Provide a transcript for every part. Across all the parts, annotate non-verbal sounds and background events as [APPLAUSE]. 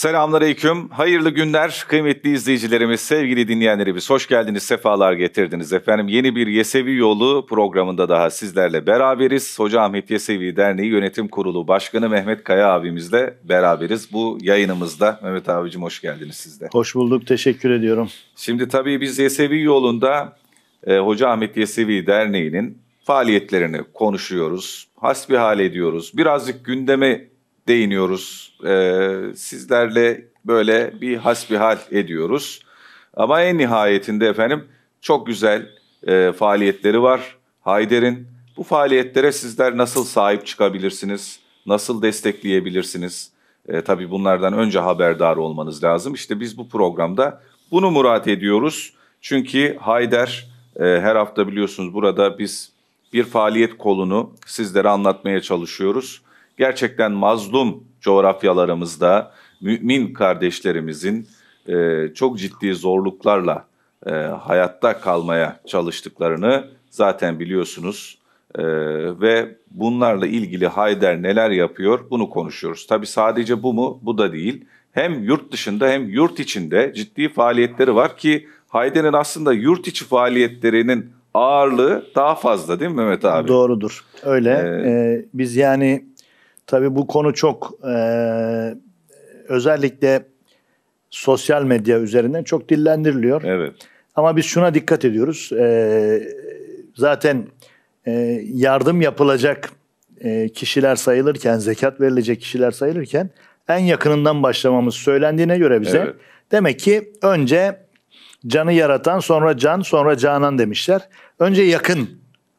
Selamünaleyküm. Hayırlı günler kıymetli izleyicilerimiz, sevgili dinleyenlerimiz. Hoş geldiniz, sefalar getirdiniz efendim. Yeni bir Yesevi Yolu programında daha sizlerle beraberiz. Hoca Ahmet Yesevi Derneği Yönetim Kurulu Başkanı Mehmet Kaya abimizle beraberiz bu yayınımızda. Mehmet abicim hoş geldiniz sizde. Hoş bulduk, teşekkür ediyorum. Şimdi tabii biz Yesevi Yolu'nda e, Hoca Ahmet Yesevi Derneği'nin faaliyetlerini konuşuyoruz, hasbihal ediyoruz. Birazcık gündeme değiniyoruz. Ee, sizlerle böyle bir hasbihal ediyoruz. Ama en nihayetinde efendim çok güzel e, faaliyetleri var Hayder'in. Bu faaliyetlere sizler nasıl sahip çıkabilirsiniz? Nasıl destekleyebilirsiniz? E, tabii bunlardan önce haberdar olmanız lazım. İşte biz bu programda bunu murat ediyoruz. Çünkü Hayder e, her hafta biliyorsunuz burada biz bir faaliyet kolunu sizlere anlatmaya çalışıyoruz gerçekten mazlum coğrafyalarımızda mümin kardeşlerimizin e, çok ciddi zorluklarla e, hayatta kalmaya çalıştıklarını zaten biliyorsunuz. E, ve bunlarla ilgili Hayder neler yapıyor bunu konuşuyoruz. Tabi sadece bu mu? Bu da değil. Hem yurt dışında hem yurt içinde ciddi faaliyetleri var ki Hayder'in aslında yurt içi faaliyetlerinin ağırlığı daha fazla değil mi Mehmet abi? Doğrudur. Öyle. Ee, ee, biz yani Tabii bu konu çok e, özellikle sosyal medya üzerinden çok dillendiriliyor. Evet. Ama biz şuna dikkat ediyoruz. E, zaten e, yardım yapılacak e, kişiler sayılırken, zekat verilecek kişiler sayılırken en yakınından başlamamız söylendiğine göre bize. Evet. Demek ki önce canı yaratan, sonra can, sonra canan demişler. Önce yakın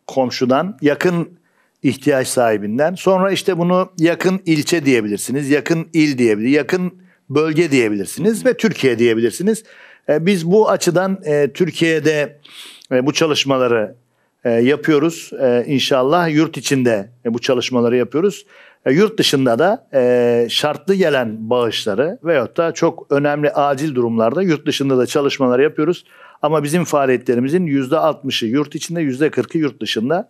komşudan, yakın ihtiyaç sahibinden. Sonra işte bunu yakın ilçe diyebilirsiniz, yakın il diyebilir, yakın bölge diyebilirsiniz ve Türkiye diyebilirsiniz. E, biz bu açıdan e, Türkiye'de e, bu çalışmaları yapıyoruz. İnşallah yurt içinde bu çalışmaları yapıyoruz. Yurt dışında da şartlı gelen bağışları veyahut da çok önemli acil durumlarda yurt dışında da çalışmalar yapıyoruz. Ama bizim faaliyetlerimizin %60'ı yurt içinde, %40'ı yurt dışında.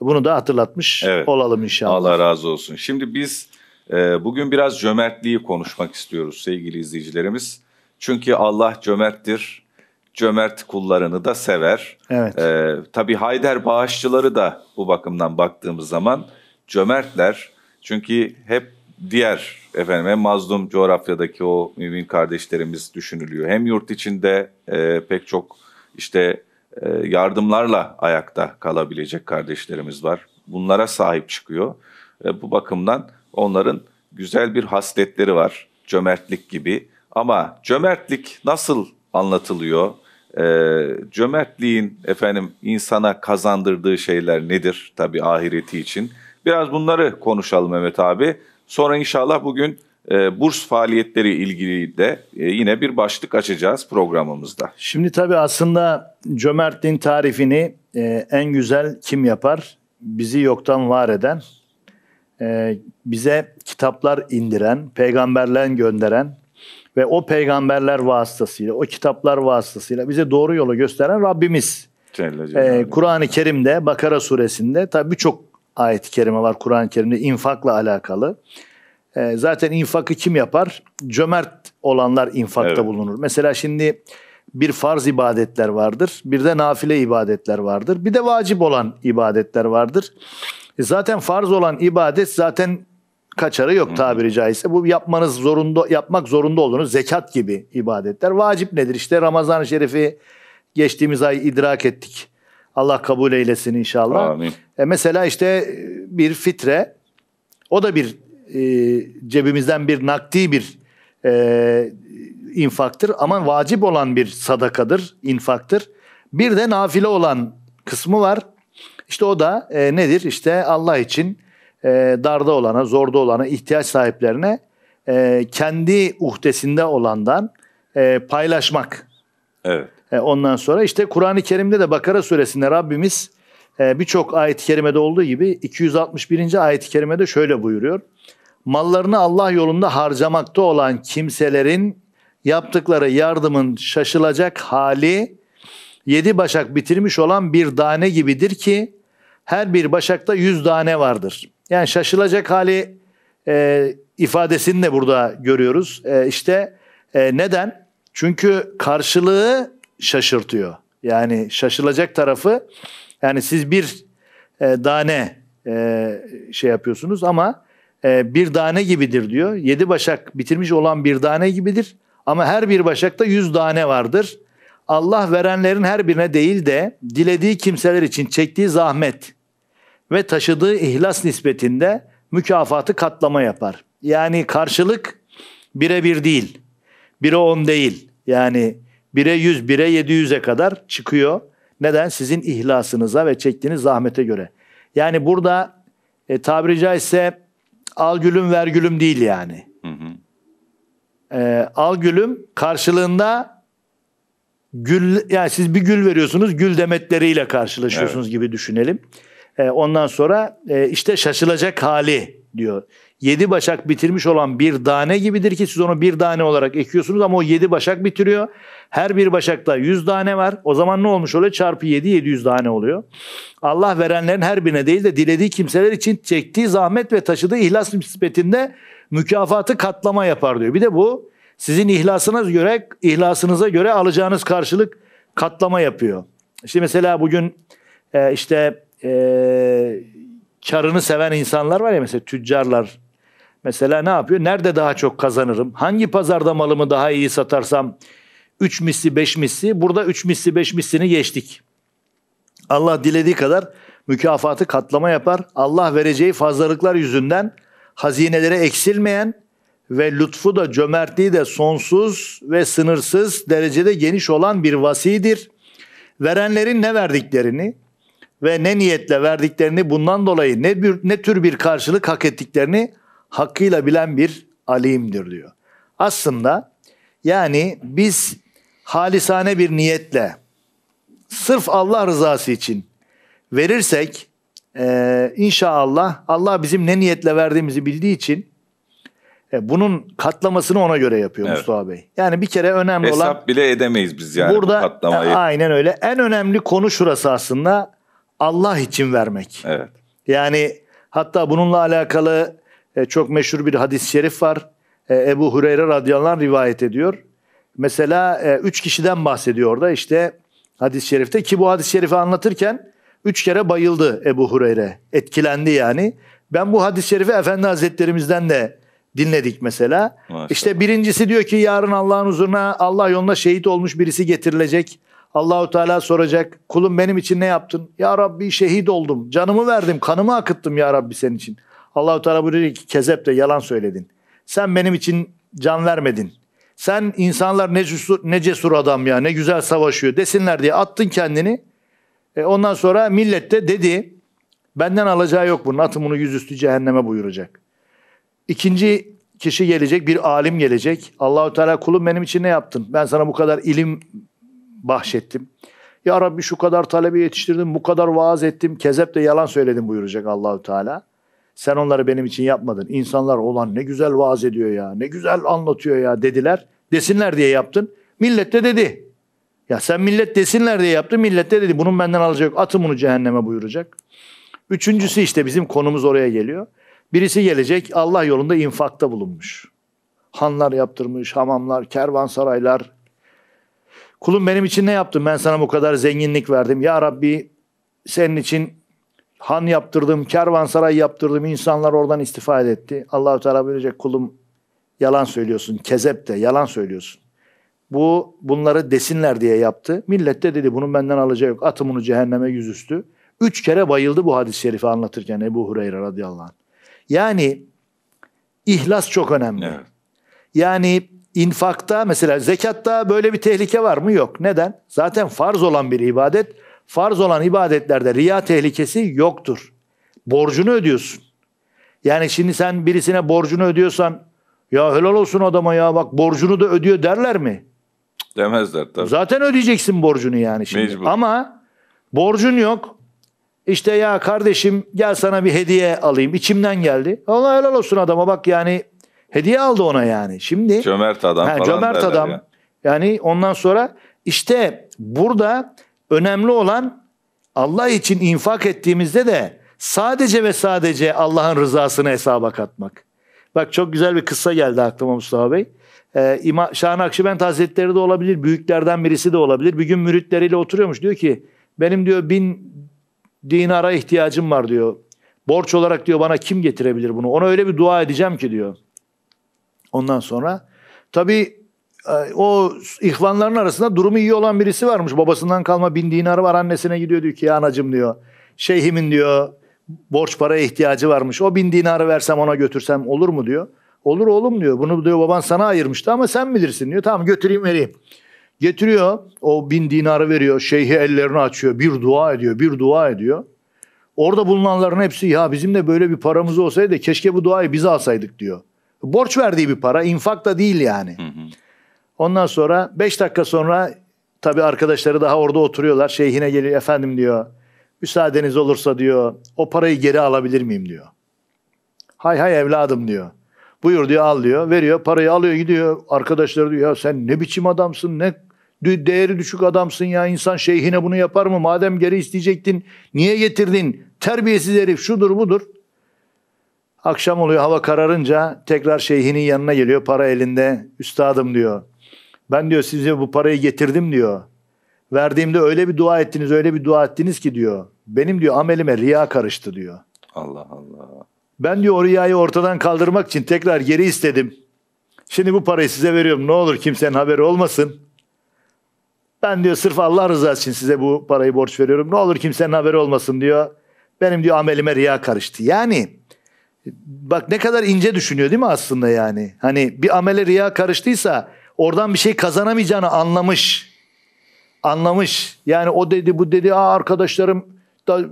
Bunu da hatırlatmış evet. olalım inşallah. Allah razı olsun. Şimdi biz e, bugün biraz cömertliği konuşmak istiyoruz sevgili izleyicilerimiz. Çünkü Allah cömerttir. Cömert kullarını da sever. Evet. E, tabii Hayder bağışçıları da bu bakımdan baktığımız zaman cömertler. Çünkü hep diğer efendim hem mazlum coğrafyadaki o mümin kardeşlerimiz düşünülüyor. Hem yurt içinde e, pek çok işte ee, yardımlarla ayakta kalabilecek kardeşlerimiz var. Bunlara sahip çıkıyor. Ee, bu bakımdan onların güzel bir hasletleri var. Cömertlik gibi. Ama cömertlik nasıl anlatılıyor? Ee, cömertliğin efendim insana kazandırdığı şeyler nedir? Tabii ahireti için. Biraz bunları konuşalım Mehmet abi. Sonra inşallah bugün e, burs faaliyetleri ilgili de e, yine bir başlık açacağız programımızda. Şimdi tabii aslında cömertliğin tarifini e, en güzel kim yapar? Bizi yoktan var eden, bize kitaplar indiren, peygamberler gönderen ve o peygamberler vasıtasıyla, o kitaplar vasıtasıyla bize doğru yolu gösteren Rabbimiz. Kur'an-ı Kerim'de Bakara suresinde tabii birçok ayet-i kerime var Kur'an-ı Kerim'de infakla alakalı. E, zaten infakı kim yapar? Cömert olanlar infakta evet. bulunur. Mesela şimdi bir farz ibadetler vardır. Bir de nafile ibadetler vardır. Bir de vacip olan ibadetler vardır. E zaten farz olan ibadet zaten kaçarı yok tabiri caizse. Bu yapmanız zorunda yapmak zorunda olduğunuz zekat gibi ibadetler. Vacip nedir? İşte Ramazan-ı Şerif'i geçtiğimiz ay idrak ettik. Allah kabul eylesin inşallah. Amin. E mesela işte bir fitre o da bir e, cebimizden bir nakdi bir e, infaktır ama vacip olan bir sadakadır, infaktır. Bir de nafile olan kısmı var. İşte o da e, nedir? İşte Allah için e, darda olana, zorda olana, ihtiyaç sahiplerine e, kendi uhdesinde olandan e, paylaşmak. Evet. E, ondan sonra işte Kur'an-ı Kerim'de de Bakara suresinde Rabbimiz e, birçok ayet-i kerimede olduğu gibi 261. ayet-i kerimede şöyle buyuruyor mallarını Allah yolunda harcamakta olan kimselerin yaptıkları yardımın şaşılacak hali yedi başak bitirmiş olan bir tane gibidir ki her bir başakta yüz tane vardır. Yani şaşılacak hali e, ifadesini de burada görüyoruz. E, işte e, neden? Çünkü karşılığı şaşırtıyor. Yani şaşılacak tarafı yani siz bir e, tane e, şey yapıyorsunuz ama e, bir tane gibidir diyor. Yedi başak bitirmiş olan bir tane gibidir. Ama her bir başakta yüz tane vardır. Allah verenlerin her birine değil de dilediği kimseler için çektiği zahmet ve taşıdığı ihlas nispetinde mükafatı katlama yapar. Yani karşılık bire bir değil. Bire on değil. Yani bire yüz, bire yedi yüze kadar çıkıyor. Neden? Sizin ihlasınıza ve çektiğiniz zahmete göre. Yani burada e, tabiri caizse al gülüm ver gülüm değil yani. Hı hı. Ee, al gülüm karşılığında gül yani siz bir gül veriyorsunuz gül demetleriyle karşılaşıyorsunuz evet. gibi düşünelim. Ee, ondan sonra e, işte şaşılacak hali diyor. Yedi başak bitirmiş olan bir tane gibidir ki siz onu bir tane olarak ekiyorsunuz ama o yedi başak bitiriyor. Her bir başakta yüz tane var. O zaman ne olmuş oluyor? Çarpı yedi, yedi yüz tane oluyor. Allah verenlerin her birine değil de dilediği kimseler için çektiği zahmet ve taşıdığı ihlas nispetinde mükafatı katlama yapar diyor. Bir de bu sizin ihlasınız göre, ihlasınıza göre alacağınız karşılık katlama yapıyor. İşte mesela bugün e, işte e, karını seven insanlar var ya mesela tüccarlar. Mesela ne yapıyor? Nerede daha çok kazanırım? Hangi pazarda malımı daha iyi satarsam 3 misli 5 misli. Burada 3 misli 5 mislini geçtik. Allah dilediği kadar mükafatı katlama yapar. Allah vereceği fazlalıklar yüzünden hazinelere eksilmeyen ve lütfu da cömertliği de sonsuz ve sınırsız derecede geniş olan bir vasidir. Verenlerin ne verdiklerini, ve ne niyetle verdiklerini bundan dolayı ne, bir, ne tür bir karşılık hak ettiklerini hakkıyla bilen bir alimdir diyor. Aslında yani biz halisane bir niyetle sırf Allah rızası için verirsek e, inşallah Allah bizim ne niyetle verdiğimizi bildiği için e, bunun katlamasını ona göre yapıyor evet. Mustafa Bey. Yani bir kere önemli Hesap olan... Hesap bile edemeyiz biz yani burada, bu e, katlamayı. Aynen öyle. En önemli konu şurası aslında Allah için vermek. Evet. Yani hatta bununla alakalı e, çok meşhur bir hadis-i şerif var. E, Ebu Hureyre radıyallahu anh rivayet ediyor. Mesela e, üç kişiden bahsediyor da işte hadis-i şerifte ki bu hadis-i şerifi anlatırken üç kere bayıldı Ebu Hureyre. Etkilendi yani. Ben bu hadis-i şerifi Efendi Hazretlerimizden de dinledik mesela. Maşallah. İşte birincisi diyor ki yarın Allah'ın huzuruna Allah yolunda şehit olmuş birisi getirilecek. Allahu Teala soracak. Kulum benim için ne yaptın? Ya Rabbi şehit oldum. Canımı verdim, kanımı akıttım ya Rabbi senin için. Allahu Teala buyuruyor ki kezep de yalan söyledin. Sen benim için can vermedin. Sen insanlar ne cesur, ne cesur adam ya ne güzel savaşıyor desinler diye attın kendini. E ondan sonra millet de dedi benden alacağı yok bunun atın bunu yüzüstü cehenneme buyuracak. İkinci kişi gelecek bir alim gelecek. Allahu Teala kulum benim için ne yaptın? Ben sana bu kadar ilim bahşettim. Ya Rabbi şu kadar talebi yetiştirdim, bu kadar vaaz ettim, kezep de yalan söyledim buyuracak Allahü Teala. Sen onları benim için yapmadın. İnsanlar olan ne güzel vaaz ediyor ya, ne güzel anlatıyor ya dediler. Desinler diye yaptın. Millet de dedi. Ya sen millet desinler diye yaptın, millet de dedi. Bunun benden alacak, atın bunu cehenneme buyuracak. Üçüncüsü işte bizim konumuz oraya geliyor. Birisi gelecek Allah yolunda infakta bulunmuş. Hanlar yaptırmış, hamamlar, kervansaraylar, Kulum benim için ne yaptın? Ben sana bu kadar zenginlik verdim. Ya Rabbi senin için han yaptırdım, kervansaray yaptırdım. İnsanlar oradan istifade etti. Allahu Teala böylece kulum yalan söylüyorsun. Kezep de yalan söylüyorsun. Bu bunları desinler diye yaptı. Millet de dedi bunun benden alacağı yok. Atım onu cehenneme yüzüstü. Üç kere bayıldı bu hadis-i şerifi anlatırken Ebu Hureyre radıyallahu anh. Yani ihlas çok önemli. Evet. Yani infakta mesela zekatta böyle bir tehlike var mı? Yok. Neden? Zaten farz olan bir ibadet. Farz olan ibadetlerde riya tehlikesi yoktur. Borcunu ödüyorsun. Yani şimdi sen birisine borcunu ödüyorsan ya helal olsun adama ya bak borcunu da ödüyor derler mi? Demezler tabii. Zaten ödeyeceksin borcunu yani şimdi. Mecbur. Ama borcun yok. İşte ya kardeşim gel sana bir hediye alayım. İçimden geldi. Allah helal olsun adama bak yani Hediye aldı ona yani. Şimdi cömert adam he, falan cömert adam. Ya. Yani ondan sonra işte burada önemli olan Allah için infak ettiğimizde de sadece ve sadece Allah'ın rızasını hesaba katmak. Bak çok güzel bir kıssa geldi aklıma Mustafa Bey. Ee, İma, Şah Hazretleri de olabilir, büyüklerden birisi de olabilir. Bir gün müritleriyle oturuyormuş diyor ki benim diyor bin dinara ihtiyacım var diyor. Borç olarak diyor bana kim getirebilir bunu? Ona öyle bir dua edeceğim ki diyor. Ondan sonra tabii e, o ihvanların arasında durumu iyi olan birisi varmış. Babasından kalma bin dinarı var annesine gidiyor diyor ki ya anacım diyor. Şeyhimin diyor borç paraya ihtiyacı varmış. O bin dinarı versem ona götürsem olur mu diyor. Olur oğlum diyor. Bunu diyor baban sana ayırmıştı ama sen bilirsin diyor. Tamam götüreyim vereyim. Getiriyor o bin dinarı veriyor. Şeyhi ellerini açıyor. Bir dua ediyor. Bir dua ediyor. Orada bulunanların hepsi ya bizim de böyle bir paramız olsaydı keşke bu duayı biz alsaydık diyor borç verdiği bir para. infak da değil yani. Ondan sonra 5 dakika sonra tabii arkadaşları daha orada oturuyorlar. Şeyhine geliyor efendim diyor. Müsaadeniz olursa diyor o parayı geri alabilir miyim diyor. Hay hay evladım diyor. Buyur diyor al diyor. Veriyor parayı alıyor gidiyor. Arkadaşları diyor ya sen ne biçim adamsın ne değeri düşük adamsın ya insan şeyhine bunu yapar mı? Madem geri isteyecektin niye getirdin? Terbiyesiz herif şudur budur. Akşam oluyor hava kararınca tekrar şeyhinin yanına geliyor. Para elinde. Üstadım diyor. Ben diyor size bu parayı getirdim diyor. Verdiğimde öyle bir dua ettiniz, öyle bir dua ettiniz ki diyor. Benim diyor amelime riya karıştı diyor. Allah Allah. Ben diyor o riyayı ortadan kaldırmak için tekrar geri istedim. Şimdi bu parayı size veriyorum. Ne olur kimsenin haberi olmasın. Ben diyor sırf Allah rızası için size bu parayı borç veriyorum. Ne olur kimsenin haberi olmasın diyor. Benim diyor amelime riya karıştı. Yani Bak ne kadar ince düşünüyor değil mi aslında yani? Hani bir amele riya karıştıysa oradan bir şey kazanamayacağını anlamış. Anlamış. Yani o dedi bu dedi Aa, arkadaşlarım da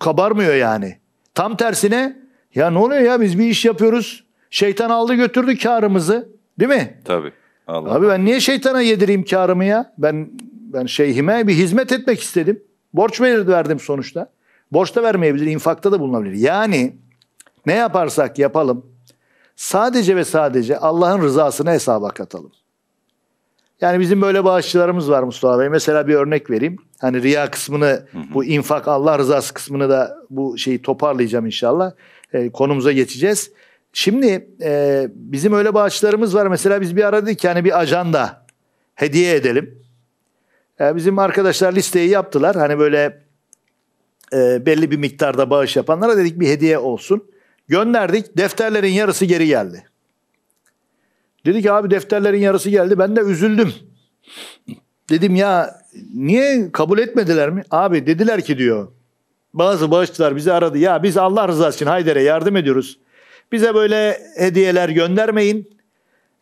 kabarmıyor yani. Tam tersine ya ne oluyor ya biz bir iş yapıyoruz. Şeytan aldı götürdü karımızı. Değil mi? Tabii. Allah. Abi ben niye şeytana yedireyim karımı ya? Ben ben şeyhime bir hizmet etmek istedim. Borç verir verdim sonuçta. Borçta vermeyebilir, infakta da bulunabilir. Yani ne yaparsak yapalım sadece ve sadece Allah'ın rızasını hesaba katalım. Yani bizim böyle bağışçılarımız var Mustafa Bey. Mesela bir örnek vereyim. Hani riya kısmını, hı hı. bu infak Allah rızası kısmını da bu şeyi toparlayacağım inşallah. E, konumuza geçeceğiz. Şimdi e, bizim öyle bağışçılarımız var. Mesela biz bir aradık, dedik yani bir ajanda hediye edelim. E, bizim arkadaşlar listeyi yaptılar. Hani böyle e, belli bir miktarda bağış yapanlara dedik bir hediye olsun. Gönderdik. Defterlerin yarısı geri geldi. Dedi ki abi defterlerin yarısı geldi. Ben de üzüldüm. Dedim ya niye kabul etmediler mi? Abi dediler ki diyor bazı bağışçılar bizi aradı. Ya biz Allah rızası için Hayder'e yardım ediyoruz. Bize böyle hediyeler göndermeyin.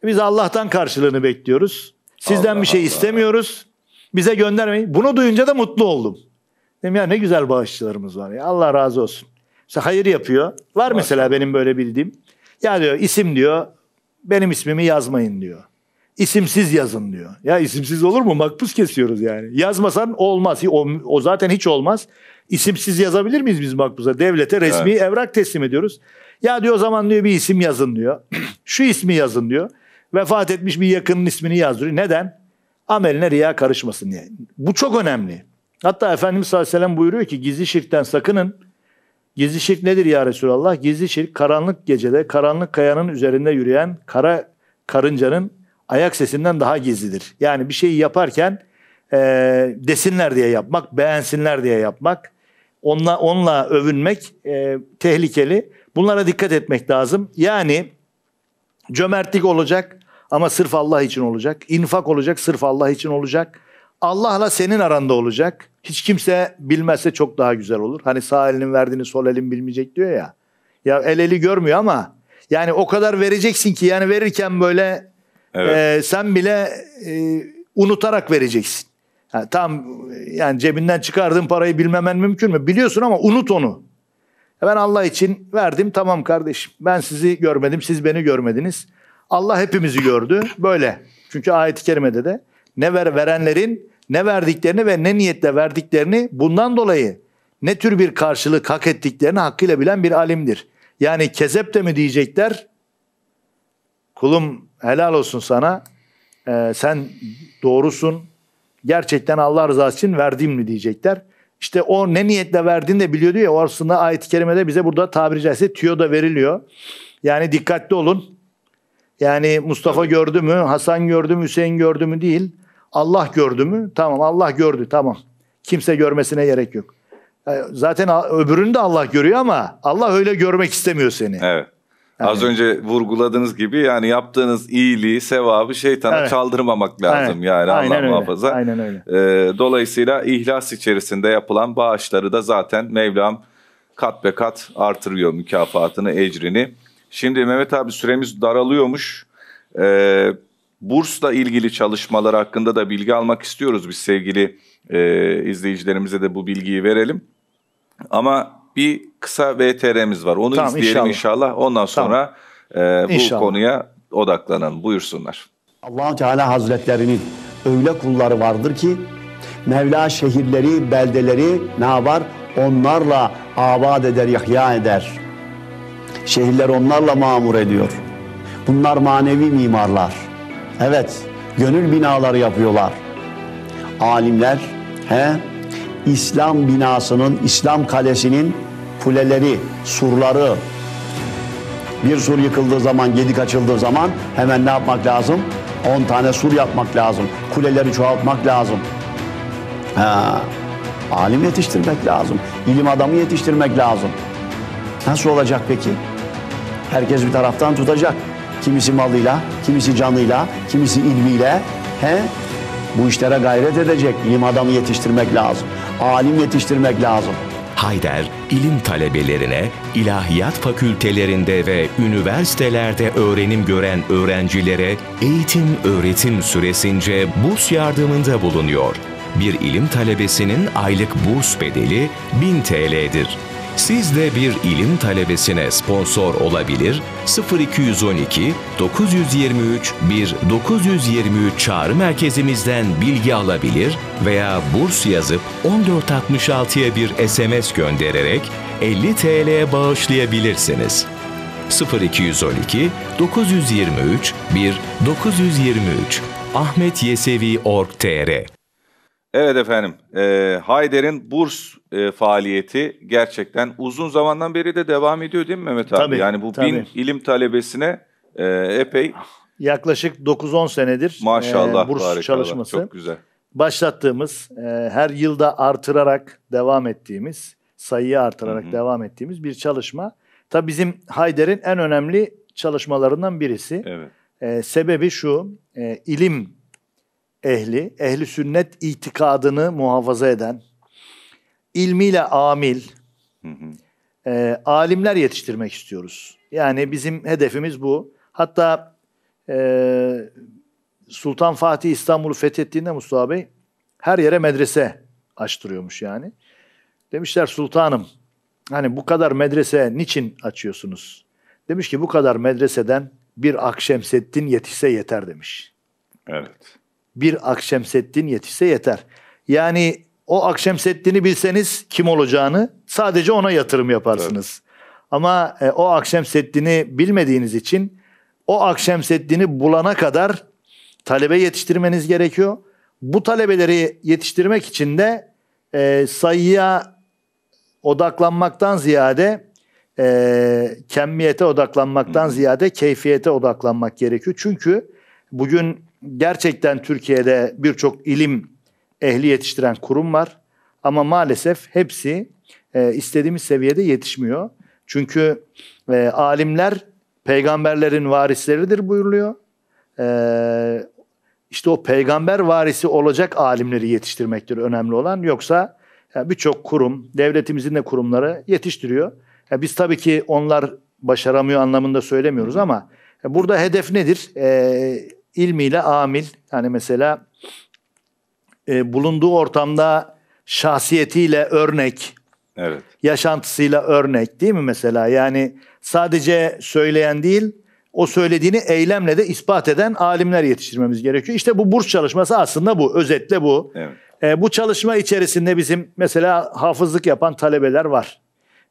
Biz Allah'tan karşılığını bekliyoruz. Sizden Allah bir şey Allah. istemiyoruz. Bize göndermeyin. Bunu duyunca da mutlu oldum. Dedim ya ne güzel bağışçılarımız var ya. Allah razı olsun. İşte hayır yapıyor. Var mesela benim böyle bildiğim. Ya diyor isim diyor benim ismimi yazmayın diyor. İsimsiz yazın diyor. Ya isimsiz olur mu? Makbuz kesiyoruz yani. Yazmasan olmaz. O, o zaten hiç olmaz. İsimsiz yazabilir miyiz biz makbuza? Devlete resmi evet. evrak teslim ediyoruz. Ya diyor o zaman diyor bir isim yazın diyor. [CLEARS THROAT] Şu ismi yazın diyor. Vefat etmiş bir yakının ismini yazdırıyor. Neden? Ameline riya karışmasın diye. Bu çok önemli. Hatta Efendimiz sallallahu aleyhi ve sellem buyuruyor ki gizli şirkten sakının Gizli şirk nedir ya Resulallah? Gizli şirk karanlık gecede karanlık kayanın üzerinde yürüyen kara karıncanın ayak sesinden daha gizlidir. Yani bir şeyi yaparken e, desinler diye yapmak, beğensinler diye yapmak, onunla, onunla övünmek e, tehlikeli. Bunlara dikkat etmek lazım. Yani cömertlik olacak ama sırf Allah için olacak. İnfak olacak sırf Allah için olacak. Allah'la senin aranda olacak. Hiç kimse bilmezse çok daha güzel olur. Hani sağ elinin verdiğini sol elin bilmeyecek diyor ya. Ya el eli görmüyor ama yani o kadar vereceksin ki yani verirken böyle evet. e, sen bile e, unutarak vereceksin. Yani tam yani cebinden çıkardığın parayı bilmemen mümkün mü? Biliyorsun ama unut onu. E, ben Allah için verdim tamam kardeşim. Ben sizi görmedim siz beni görmediniz. Allah hepimizi gördü böyle. Çünkü ayet-i kerimede de ne ver verenlerin ne verdiklerini ve ne niyetle verdiklerini bundan dolayı ne tür bir karşılık hak ettiklerini hakkıyla bilen bir alimdir. Yani kezep de mi diyecekler? Kulum helal olsun sana. Ee, sen doğrusun. Gerçekten Allah rızası için verdiğim mi diyecekler. İşte o ne niyetle verdiğini de biliyor diyor ya. O aslında ayet-i kerimede bize burada tabiri caizse tüyo da veriliyor. Yani dikkatli olun. Yani Mustafa gördü mü, Hasan gördü mü, Hüseyin gördü mü değil. Allah gördü mü? Tamam Allah gördü tamam. Kimse görmesine gerek yok. E, zaten öbürünü de Allah görüyor ama Allah öyle görmek istemiyor seni. Evet. Yani. Az önce vurguladığınız gibi yani yaptığınız iyiliği, sevabı şeytana evet. çaldırmamak lazım evet. yani Aynen Allah öyle. muhafaza. Aynen öyle. Ee, dolayısıyla ihlas içerisinde yapılan bağışları da zaten Mevlam kat be kat artırıyor mükafatını, ecrini. Şimdi Mehmet abi süremiz daralıyormuş. Ee, bursla ilgili çalışmalar hakkında da bilgi almak istiyoruz. Biz sevgili e, izleyicilerimize de bu bilgiyi verelim. Ama bir kısa VTR'miz var. Onu tamam, izleyelim inşallah. inşallah. Ondan sonra tamam. e, bu inşallah. konuya odaklanalım. Buyursunlar. allah Teala Hazretlerinin öyle kulları vardır ki Mevla şehirleri, beldeleri ne var? Onlarla abad eder, yahya eder. Şehirler onlarla mamur ediyor. Bunlar manevi mimarlar. Evet, gönül binaları yapıyorlar. Alimler, he? İslam binasının, İslam kalesinin kuleleri, surları. Bir sur yıkıldığı zaman, gedik açıldığı zaman hemen ne yapmak lazım? 10 tane sur yapmak lazım. Kuleleri çoğaltmak lazım. Ha, alim yetiştirmek lazım. İlim adamı yetiştirmek lazım. Nasıl olacak peki? Herkes bir taraftan tutacak. Kimisi malıyla, kimisi canıyla, kimisi ilmiyle. He? Bu işlere gayret edecek. İlim adamı yetiştirmek lazım. Alim yetiştirmek lazım. Hayder, ilim talebelerine ilahiyat fakültelerinde ve üniversitelerde öğrenim gören öğrencilere eğitim öğretim süresince burs yardımında bulunuyor. Bir ilim talebesinin aylık burs bedeli 1000 TL'dir. Siz de bir ilim talebesine sponsor olabilir, 0212 923 1 923 çağrı merkezimizden bilgi alabilir veya burs yazıp 1466'ya bir SMS göndererek 50 TL bağışlayabilirsiniz. 0212 923 1 923 Ahmet Yesevi Org.tr Evet efendim, e, Hayder'in burs e, faaliyeti gerçekten uzun zamandan beri de devam ediyor değil mi Mehmet abi? Tabii, yani bu tabii. bin ilim talebesine e, epey... Yaklaşık 9-10 senedir e, Maşallah, e, burs çalışması. Çok güzel. Başlattığımız, e, her yılda artırarak devam ettiğimiz, sayıyı artırarak Hı-hı. devam ettiğimiz bir çalışma. Tabii bizim Hayder'in en önemli çalışmalarından birisi. Evet. E, sebebi şu, e, ilim ehli, ehli sünnet itikadını muhafaza eden, ilmiyle amil, E, alimler yetiştirmek istiyoruz. Yani bizim hedefimiz bu. Hatta e, Sultan Fatih İstanbul'u fethettiğinde Mustafa Bey her yere medrese açtırıyormuş yani. Demişler sultanım hani bu kadar medrese niçin açıyorsunuz? Demiş ki bu kadar medreseden bir Akşemseddin yetişse yeter demiş. Evet bir Akşemseddin yetişse yeter. Yani o Akşemseddin'i bilseniz kim olacağını sadece ona yatırım yaparsınız. Evet. Ama e, o Akşemseddin'i bilmediğiniz için o Akşemseddin'i bulana kadar talebe yetiştirmeniz gerekiyor. Bu talebeleri yetiştirmek için de e, sayıya odaklanmaktan ziyade e, kemmiyete odaklanmaktan ziyade keyfiyete odaklanmak gerekiyor. Çünkü bugün gerçekten Türkiye'de birçok ilim ehli yetiştiren kurum var. Ama maalesef hepsi e, istediğimiz seviyede yetişmiyor. Çünkü e, alimler peygamberlerin varisleridir buyuruluyor. E, işte o peygamber varisi olacak alimleri yetiştirmektir önemli olan. Yoksa yani e, birçok kurum, devletimizin de kurumları yetiştiriyor. Yani e, biz tabii ki onlar başaramıyor anlamında söylemiyoruz ama e, burada hedef nedir? E, ilmiyle amil yani mesela e, bulunduğu ortamda şahsiyetiyle örnek, evet. yaşantısıyla örnek değil mi mesela? Yani sadece söyleyen değil, o söylediğini eylemle de ispat eden alimler yetiştirmemiz gerekiyor. İşte bu burs çalışması aslında bu, özetle bu. Evet. E, bu çalışma içerisinde bizim mesela hafızlık yapan talebeler var.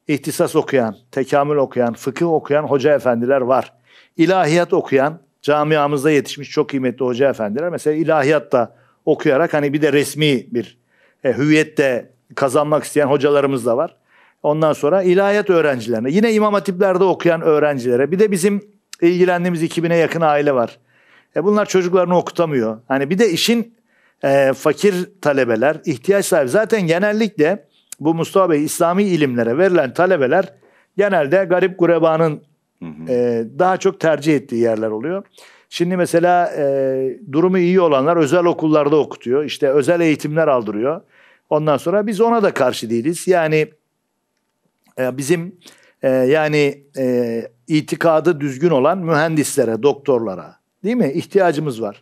İhtisas okuyan, tekamül okuyan, fıkıh okuyan hoca efendiler var. İlahiyat okuyan, camiamızda yetişmiş çok kıymetli hoca efendiler mesela ilahiyat da okuyarak hani bir de resmi bir e, de kazanmak isteyen hocalarımız da var. Ondan sonra ilahiyat öğrencilerine, yine imam hatiplerde okuyan öğrencilere, bir de bizim ilgilendiğimiz 2000'e yakın aile var. E bunlar çocuklarını okutamıyor. Hani bir de işin e, fakir talebeler, ihtiyaç sahibi. Zaten genellikle bu Mustafa Bey İslami ilimlere verilen talebeler genelde garip gurebanın e, daha çok tercih ettiği yerler oluyor. Şimdi mesela e, durumu iyi olanlar özel okullarda okutuyor. İşte özel eğitimler aldırıyor. Ondan sonra biz ona da karşı değiliz. Yani e, bizim e, yani e, itikadı düzgün olan mühendislere, doktorlara değil mi? İhtiyacımız var.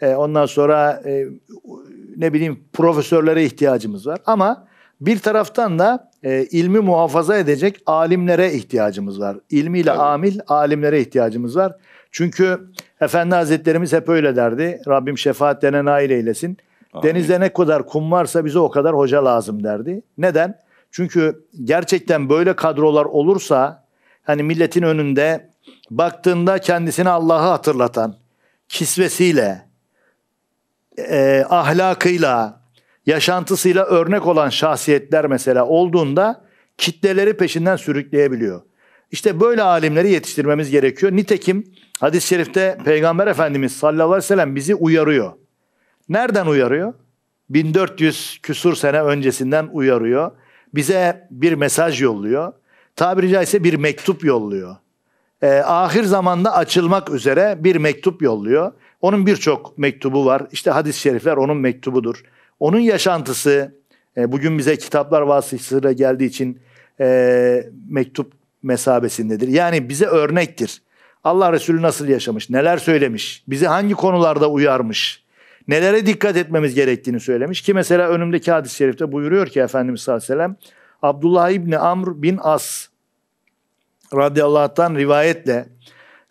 E, ondan sonra e, ne bileyim profesörlere ihtiyacımız var. Ama bir taraftan da e, ilmi muhafaza edecek alimlere ihtiyacımız var. İlmiyle evet. amil alimlere ihtiyacımız var. Çünkü Efendi Hazretlerimiz hep öyle derdi. Rabbim şefaat denen aile eylesin. Amin. Denizde ne kadar kum varsa bize o kadar hoca lazım derdi. Neden? Çünkü gerçekten böyle kadrolar olursa hani milletin önünde baktığında kendisini Allah'a hatırlatan kisvesiyle, e, ahlakıyla, yaşantısıyla örnek olan şahsiyetler mesela olduğunda kitleleri peşinden sürükleyebiliyor. İşte böyle alimleri yetiştirmemiz gerekiyor. Nitekim hadis-i şerifte Peygamber Efendimiz sallallahu aleyhi ve sellem bizi uyarıyor. Nereden uyarıyor? 1400 küsur sene öncesinden uyarıyor. Bize bir mesaj yolluyor. Tabiri caizse bir mektup yolluyor. E, ahir zamanda açılmak üzere bir mektup yolluyor. Onun birçok mektubu var. İşte hadis-i şerifler onun mektubudur. Onun yaşantısı e, bugün bize kitaplar vasıtasıyla geldiği için e, mektup mesabesindedir. Yani bize örnektir. Allah Resulü nasıl yaşamış, neler söylemiş, bizi hangi konularda uyarmış, nelere dikkat etmemiz gerektiğini söylemiş. Ki mesela önümdeki hadis-i şerifte buyuruyor ki Efendimiz sallallahu aleyhi ve sellem Abdullah İbni Amr bin As radıyallahu anh'tan rivayetle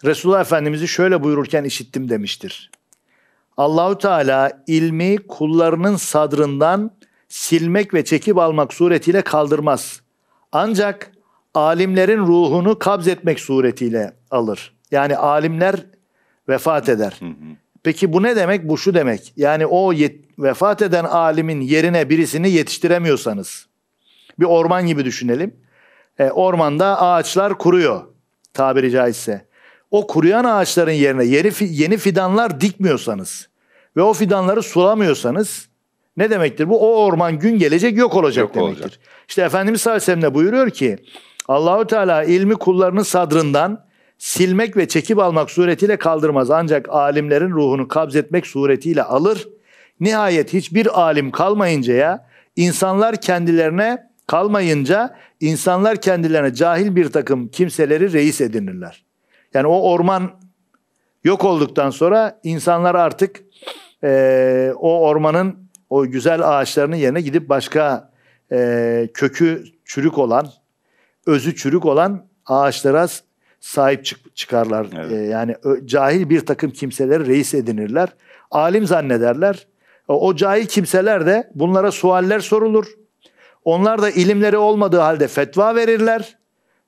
Resulullah Efendimiz'i şöyle buyururken işittim demiştir. Allahu Teala ilmi kullarının sadrından silmek ve çekip almak suretiyle kaldırmaz. Ancak alimlerin ruhunu kabzetmek suretiyle alır. Yani alimler vefat eder. Hı hı. Peki bu ne demek? Bu şu demek. Yani o yet- vefat eden alimin yerine birisini yetiştiremiyorsanız. Bir orman gibi düşünelim. E, ormanda ağaçlar kuruyor tabiri caizse o kuruyan ağaçların yerine yeni, yeni fidanlar dikmiyorsanız ve o fidanları sulamıyorsanız ne demektir bu? O orman gün gelecek yok olacak yok demektir. Olacak. İşte Efendimiz sallallahu aleyhi ve sellem de buyuruyor ki Allahu Teala ilmi kullarının sadrından silmek ve çekip almak suretiyle kaldırmaz. Ancak alimlerin ruhunu kabzetmek suretiyle alır. Nihayet hiçbir alim kalmayınca ya insanlar kendilerine kalmayınca insanlar kendilerine cahil bir takım kimseleri reis edinirler. Yani o orman yok olduktan sonra insanlar artık e, o ormanın o güzel ağaçlarının yerine gidip başka e, kökü çürük olan, özü çürük olan ağaçlara sahip çık çıkarlar. Evet. E, yani cahil bir takım kimseleri reis edinirler. Alim zannederler. O, e, o cahil kimseler de bunlara sualler sorulur. Onlar da ilimleri olmadığı halde fetva verirler.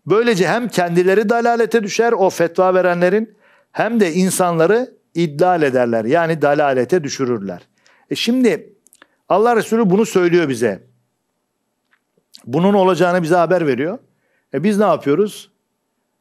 Böylece hem kendileri dalalete düşer o fetva verenlerin hem de insanları idlal ederler. Yani dalalete düşürürler. E şimdi Allah Resulü bunu söylüyor bize. Bunun olacağını bize haber veriyor. E biz ne yapıyoruz?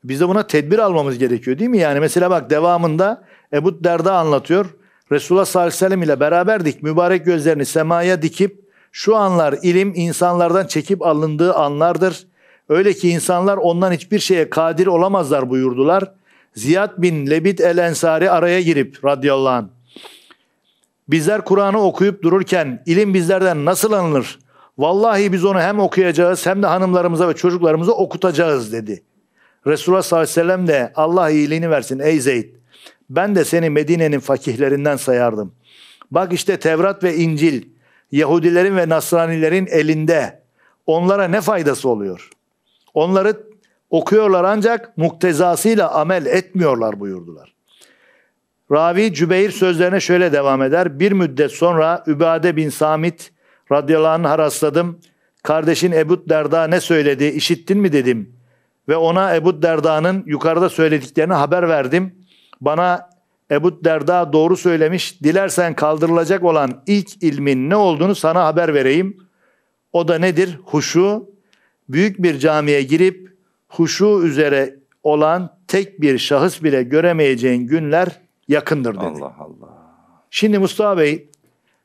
Biz de buna tedbir almamız gerekiyor değil mi? Yani mesela bak devamında Ebu Derda anlatıyor. Resulullah sallallahu aleyhi ve sellem ile beraberdik. Mübarek gözlerini semaya dikip şu anlar ilim insanlardan çekip alındığı anlardır. Öyle ki insanlar ondan hiçbir şeye kadir olamazlar buyurdular. Ziyad bin Lebit el Ensari araya girip radıyallahu anh. Bizler Kur'an'ı okuyup dururken ilim bizlerden nasıl alınır? Vallahi biz onu hem okuyacağız hem de hanımlarımıza ve çocuklarımıza okutacağız dedi. Resulullah sallallahu aleyhi ve sellem de Allah iyiliğini versin ey Zeyd. Ben de seni Medine'nin fakihlerinden sayardım. Bak işte Tevrat ve İncil Yahudilerin ve Nasranilerin elinde. Onlara ne faydası oluyor? Onları okuyorlar ancak muktezasıyla amel etmiyorlar buyurdular. Ravi Cübeyr sözlerine şöyle devam eder. Bir müddet sonra Übade bin Samit radıyallahu anh'a rastladım. Kardeşin Ebu Derda ne söyledi işittin mi dedim. Ve ona Ebu Derda'nın yukarıda söylediklerini haber verdim. Bana Ebu Derda doğru söylemiş. Dilersen kaldırılacak olan ilk ilmin ne olduğunu sana haber vereyim. O da nedir? Huşu büyük bir camiye girip huşu üzere olan tek bir şahıs bile göremeyeceğin günler yakındır dedi. Allah Allah. Şimdi Mustafa Bey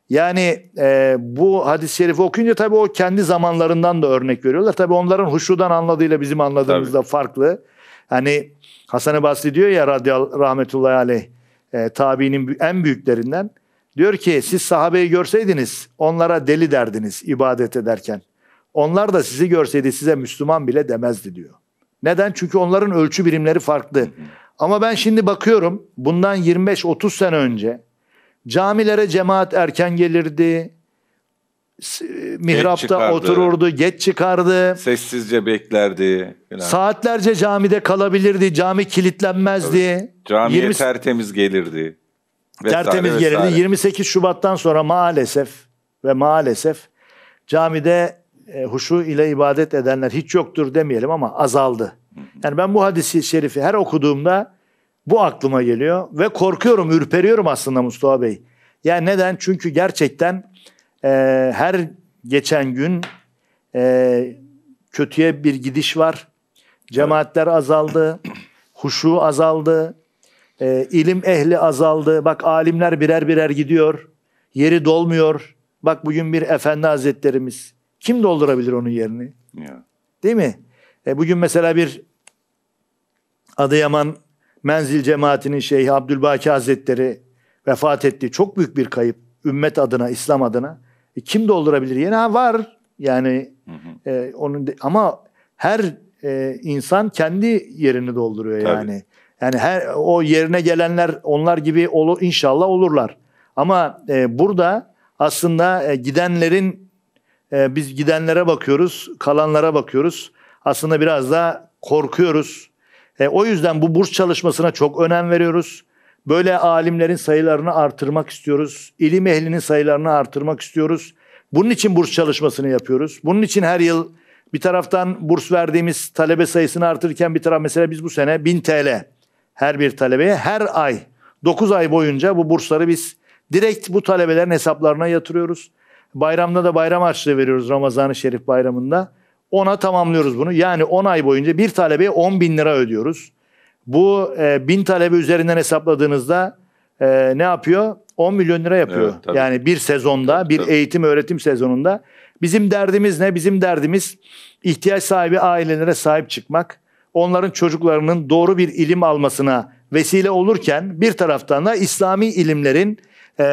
yani e, bu hadis-i şerifi okuyunca tabii o kendi zamanlarından da örnek veriyorlar. Tabii onların huşudan anladığıyla bizim anladığımızda tabii. farklı. Hani Hasan-ı Basri diyor ya radyal, rahmetullahi aleyh e, tabiinin en büyüklerinden. Diyor ki siz sahabeyi görseydiniz onlara deli derdiniz ibadet ederken. Onlar da sizi görseydi size Müslüman bile demezdi diyor. Neden? Çünkü onların ölçü birimleri farklı. Ama ben şimdi bakıyorum bundan 25-30 sene önce camilere cemaat erken gelirdi. E, mihrapta geç otururdu, geç çıkardı. Sessizce beklerdi. Falan. Saatlerce camide kalabilirdi, cami kilitlenmezdi. Evet. Camiye 20... tertemiz gelirdi. Vesaire, tertemiz vesaire. gelirdi. 28 Şubat'tan sonra maalesef ve maalesef camide e, huşu ile ibadet edenler hiç yoktur demeyelim ama azaldı. Yani ben bu hadisi şerifi her okuduğumda bu aklıma geliyor ve korkuyorum, ürperiyorum aslında Mustafa Bey. Yani neden? Çünkü gerçekten e, her geçen gün e, kötüye bir gidiş var. Cemaatler azaldı, huşu azaldı, e, ilim ehli azaldı. Bak alimler birer birer gidiyor, yeri dolmuyor. Bak bugün bir efendi hazretlerimiz kim doldurabilir onun yerini? Ya. Değil mi? E bugün mesela bir Adıyaman Menzil Cemaatinin Şeyhi Abdülbaki Hazretleri vefat etti. Çok büyük bir kayıp. Ümmet adına, İslam adına. E kim doldurabilir? Yine var. Yani hı hı. E, onun de, ama her e, insan kendi yerini dolduruyor Tabii. yani. Yani her o yerine gelenler onlar gibi olu inşallah olurlar. Ama e, burada aslında e, gidenlerin ee, biz gidenlere bakıyoruz, kalanlara bakıyoruz. Aslında biraz da korkuyoruz. E, o yüzden bu burs çalışmasına çok önem veriyoruz. Böyle alimlerin sayılarını artırmak istiyoruz. İlim ehlinin sayılarını artırmak istiyoruz. Bunun için burs çalışmasını yapıyoruz. Bunun için her yıl bir taraftan burs verdiğimiz talebe sayısını artırırken bir taraf mesela biz bu sene 1000 TL her bir talebeye her ay 9 ay boyunca bu bursları biz direkt bu talebelerin hesaplarına yatırıyoruz. Bayramda da bayram harçlığı veriyoruz Ramazan-ı Şerif bayramında. Ona tamamlıyoruz bunu. Yani 10 ay boyunca bir talebeye 10 bin lira ödüyoruz. Bu e, bin talebe üzerinden hesapladığınızda e, ne yapıyor? 10 milyon lira yapıyor. Evet, yani bir sezonda, tabii, bir tabii. eğitim öğretim sezonunda. Bizim derdimiz ne? Bizim derdimiz ihtiyaç sahibi ailelere sahip çıkmak. Onların çocuklarının doğru bir ilim almasına vesile olurken bir taraftan da İslami ilimlerin e,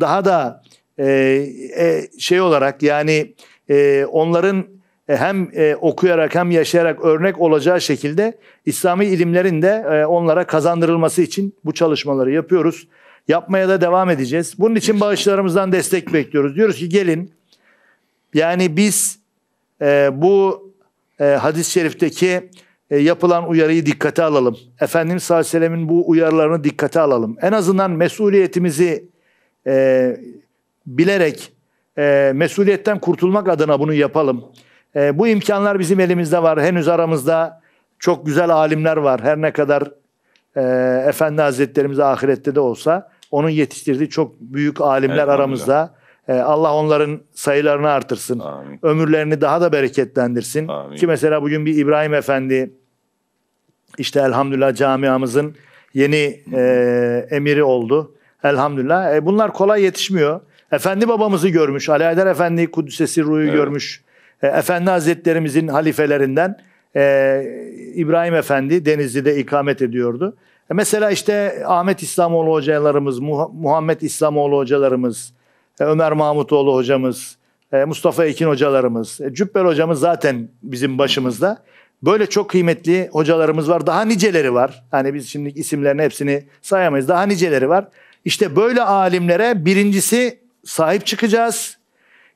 daha da ee, e, şey olarak yani e, onların hem e, okuyarak hem yaşayarak örnek olacağı şekilde İslami ilimlerin de e, onlara kazandırılması için bu çalışmaları yapıyoruz. Yapmaya da devam edeceğiz. Bunun için bağışlarımızdan destek bekliyoruz. Diyoruz ki gelin yani biz e, bu e, hadis-i şerifteki e, yapılan uyarıyı dikkate alalım. Efendimiz sallallahu aleyhi ve sellemin bu uyarılarını dikkate alalım. En azından mesuliyetimizi e, bilerek e, mesuliyetten kurtulmak adına bunu yapalım. E, bu imkanlar bizim elimizde var. Henüz aramızda çok güzel alimler var. Her ne kadar e, Efendi Hazretlerimiz ahirette de olsa onun yetiştirdiği çok büyük alimler aramızda. E, Allah onların sayılarını artırsın. Amin. Ömürlerini daha da bereketlendirsin. Amin. Ki mesela bugün bir İbrahim Efendi işte elhamdülillah camiamızın yeni e, emiri oldu. Elhamdülillah. E, bunlar kolay yetişmiyor. Efendi babamızı görmüş. Ali Aydar Efendi Kudüs'e ruhu evet. görmüş. E, Efendi Hazretlerimizin halifelerinden e, İbrahim Efendi Denizli'de ikamet ediyordu. E, mesela işte Ahmet İslamoğlu hocalarımız, Muh- Muhammed İslamoğlu hocalarımız, e, Ömer Mahmutoğlu hocamız, e, Mustafa Ekin hocalarımız, e, Cübbel hocamız zaten bizim başımızda. Böyle çok kıymetli hocalarımız var. Daha niceleri var. Hani biz şimdi isimlerini hepsini sayamayız. Daha niceleri var. İşte böyle alimlere birincisi sahip çıkacağız.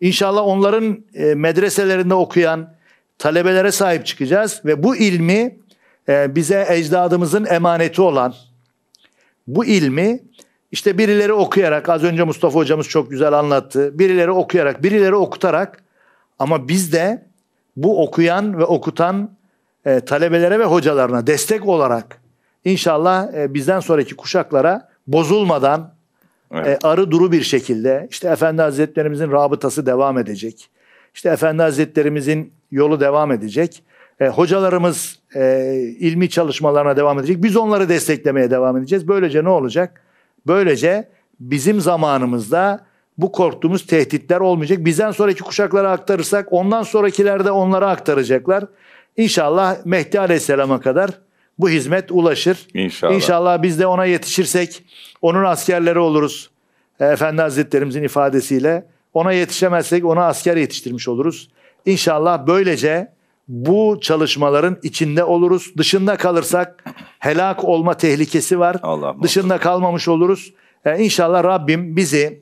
İnşallah onların e, medreselerinde okuyan talebelere sahip çıkacağız ve bu ilmi e, bize ecdadımızın emaneti olan bu ilmi işte birileri okuyarak az önce Mustafa hocamız çok güzel anlattı. Birileri okuyarak, birileri okutarak ama biz de bu okuyan ve okutan e, talebelere ve hocalarına destek olarak inşallah bizden sonraki kuşaklara bozulmadan Evet. E, arı duru bir şekilde işte Efendi Hazretlerimizin rabıtası devam edecek. İşte Efendi Hazretlerimizin yolu devam edecek. E, hocalarımız e, ilmi çalışmalarına devam edecek. Biz onları desteklemeye devam edeceğiz. Böylece ne olacak? Böylece bizim zamanımızda bu korktuğumuz tehditler olmayacak. Bizden sonraki kuşaklara aktarırsak ondan sonrakiler de onlara aktaracaklar. İnşallah Mehdi Aleyhisselam'a kadar bu hizmet ulaşır. İnşallah. İnşallah biz de ona yetişirsek onun askerleri oluruz. E, Efendi Hazretlerimizin ifadesiyle ona yetişemezsek ona asker yetiştirmiş oluruz. İnşallah böylece bu çalışmaların içinde oluruz. Dışında kalırsak helak olma tehlikesi var. Allah Dışında olsun. kalmamış oluruz. Ee, inşallah Rabbim bizi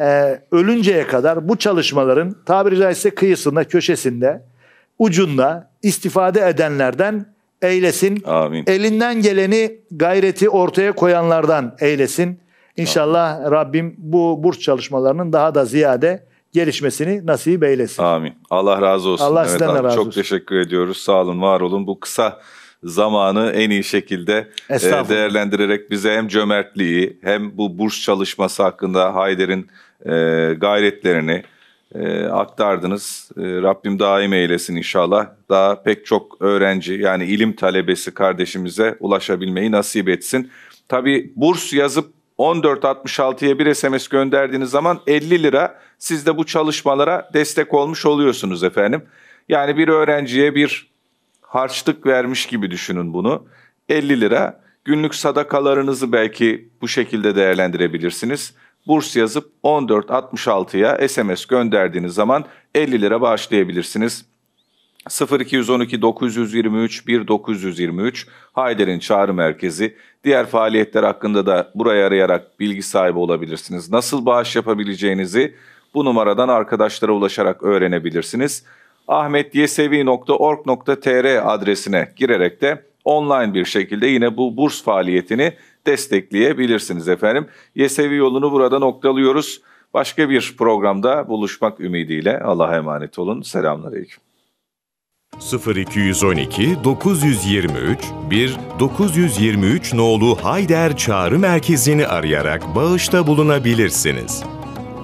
e, ölünceye kadar bu çalışmaların tabiri caizse kıyısında, köşesinde, ucunda istifade edenlerden eylesin. Amin. Elinden geleni gayreti ortaya koyanlardan eylesin. İnşallah Amin. Rabbim bu burs çalışmalarının daha da ziyade gelişmesini nasip eylesin. Amin. Allah razı olsun. Allah evet, sizden abi, razı çok olsun. Çok teşekkür ediyoruz. Sağ olun, var olun. Bu kısa zamanı en iyi şekilde e, değerlendirerek bize hem cömertliği hem bu burs çalışması hakkında Hayder'in e, gayretlerini e, aktardınız. E, Rabbim daim eylesin inşallah. Daha pek çok öğrenci yani ilim talebesi kardeşimize ulaşabilmeyi nasip etsin. Tabii burs yazıp 14.66'ya bir SMS gönderdiğiniz zaman 50 lira siz de bu çalışmalara destek olmuş oluyorsunuz efendim. Yani bir öğrenciye bir harçlık vermiş gibi düşünün bunu. 50 lira günlük sadakalarınızı belki bu şekilde değerlendirebilirsiniz burs yazıp 1466'ya SMS gönderdiğiniz zaman 50 lira bağışlayabilirsiniz. 0212 923 1923 Hayder'in çağrı merkezi. Diğer faaliyetler hakkında da burayı arayarak bilgi sahibi olabilirsiniz. Nasıl bağış yapabileceğinizi bu numaradan arkadaşlara ulaşarak öğrenebilirsiniz. ahmetyesevi.org.tr adresine girerek de online bir şekilde yine bu burs faaliyetini destekleyebilirsiniz efendim. Yesevi yolunu burada noktalıyoruz. Başka bir programda buluşmak ümidiyle Allah'a emanet olun. Selamünaleyküm. 0212 923 1 923 nolu Hayder Çağrı Merkezi'ni arayarak bağışta bulunabilirsiniz.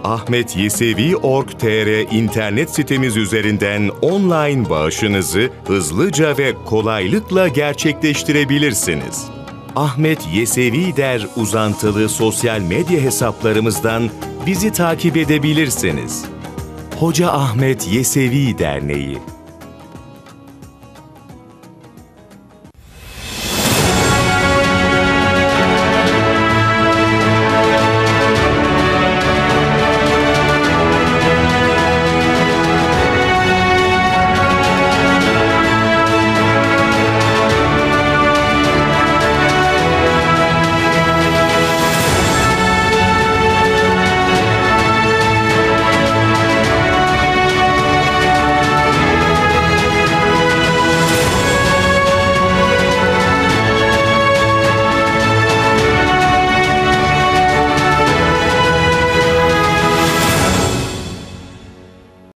Ahmet Yesevi Org.tr internet sitemiz üzerinden online bağışınızı hızlıca ve kolaylıkla gerçekleştirebilirsiniz. Ahmet Yesevi der uzantılı sosyal medya hesaplarımızdan bizi takip edebilirsiniz. Hoca Ahmet Yesevi Derneği